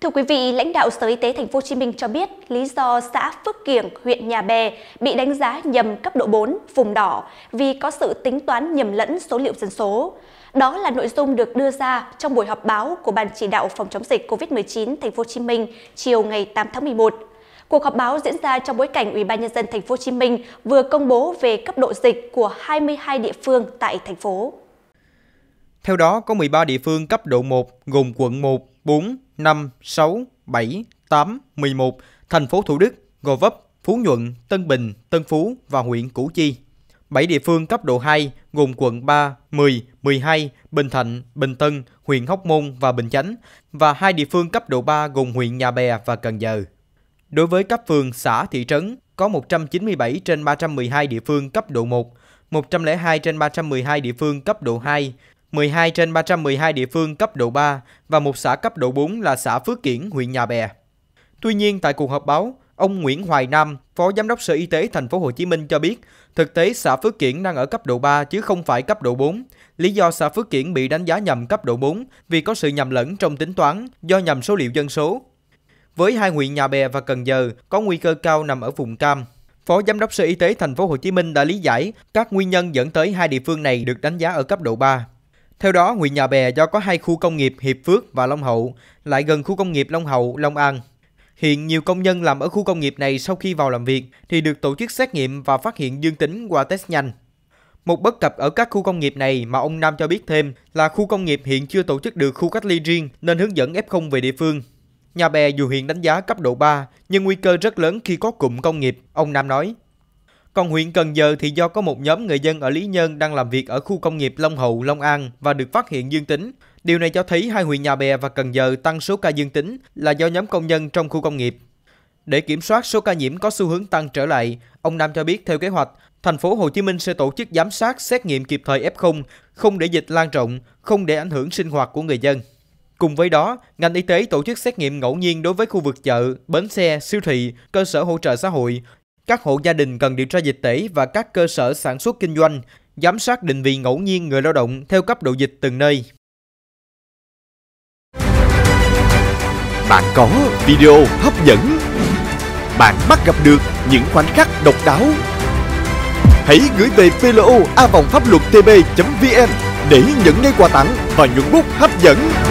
Thưa quý vị, lãnh đạo Sở Y tế Thành phố Hồ Chí Minh cho biết lý do xã Phước Kiểng, huyện Nhà Bè bị đánh giá nhầm cấp độ 4, vùng đỏ vì có sự tính toán nhầm lẫn số liệu dân số. Đó là nội dung được đưa ra trong buổi họp báo của Ban chỉ đạo phòng chống dịch COVID-19 Thành phố Hồ Chí Minh chiều ngày 8 tháng 11. Cuộc họp báo diễn ra trong bối cảnh Ủy ban nhân dân Thành phố Hồ Chí Minh vừa công bố về cấp độ dịch của 22 địa phương tại thành phố. Theo đó, có 13 địa phương cấp độ 1 gồm quận 1, 4, 5, 6, 7, 8, 11, thành phố Thủ Đức, Gò Vấp, Phú Nhuận, Tân Bình, Tân Phú và huyện Củ Chi. 7 địa phương cấp độ 2 gồm quận 3, 10, 12, Bình Thạnh, Bình Tân, huyện Hóc Môn và Bình Chánh và hai địa phương cấp độ 3 gồm huyện Nhà Bè và Cần Giờ. Đối với cấp phường, xã, thị trấn, có 197 trên 312 địa phương cấp độ 1, 102 trên 312 địa phương cấp độ 2, 12 trên 312 địa phương cấp độ 3 và một xã cấp độ 4 là xã Phước Kiển, huyện Nhà Bè. Tuy nhiên tại cuộc họp báo, ông Nguyễn Hoài Nam, Phó Giám đốc Sở Y tế Thành phố Hồ Chí Minh cho biết, thực tế xã Phước Kiển đang ở cấp độ 3 chứ không phải cấp độ 4. Lý do xã Phước Kiển bị đánh giá nhầm cấp độ 4 vì có sự nhầm lẫn trong tính toán do nhầm số liệu dân số. Với hai huyện Nhà Bè và Cần Giờ có nguy cơ cao nằm ở vùng cam. Phó Giám đốc Sở Y tế Thành phố Hồ Chí Minh đã lý giải các nguyên nhân dẫn tới hai địa phương này được đánh giá ở cấp độ 3. Theo đó, huyện Nhà Bè do có hai khu công nghiệp Hiệp Phước và Long Hậu, lại gần khu công nghiệp Long Hậu, Long An. Hiện nhiều công nhân làm ở khu công nghiệp này sau khi vào làm việc thì được tổ chức xét nghiệm và phát hiện dương tính qua test nhanh. Một bất cập ở các khu công nghiệp này mà ông Nam cho biết thêm là khu công nghiệp hiện chưa tổ chức được khu cách ly riêng nên hướng dẫn F0 về địa phương. Nhà bè dù hiện đánh giá cấp độ 3 nhưng nguy cơ rất lớn khi có cụm công nghiệp, ông Nam nói. Còn huyện Cần Giờ thì do có một nhóm người dân ở Lý Nhân đang làm việc ở khu công nghiệp Long Hậu, Long An và được phát hiện dương tính. Điều này cho thấy hai huyện Nhà Bè và Cần Giờ tăng số ca dương tính là do nhóm công nhân trong khu công nghiệp. Để kiểm soát số ca nhiễm có xu hướng tăng trở lại, ông Nam cho biết theo kế hoạch, thành phố Hồ Chí Minh sẽ tổ chức giám sát xét nghiệm kịp thời F0, không để dịch lan rộng, không để ảnh hưởng sinh hoạt của người dân. Cùng với đó, ngành y tế tổ chức xét nghiệm ngẫu nhiên đối với khu vực chợ, bến xe, siêu thị, cơ sở hỗ trợ xã hội, các hộ gia đình cần điều tra dịch tễ và các cơ sở sản xuất kinh doanh, giám sát định vị ngẫu nhiên người lao động theo cấp độ dịch từng nơi. Bạn có video hấp dẫn. Bạn bắt gặp được những khoảnh khắc độc đáo. Hãy gửi về plo a vòng pháp luật tb.vn để nhận ngay quà tặng và những bút hấp dẫn.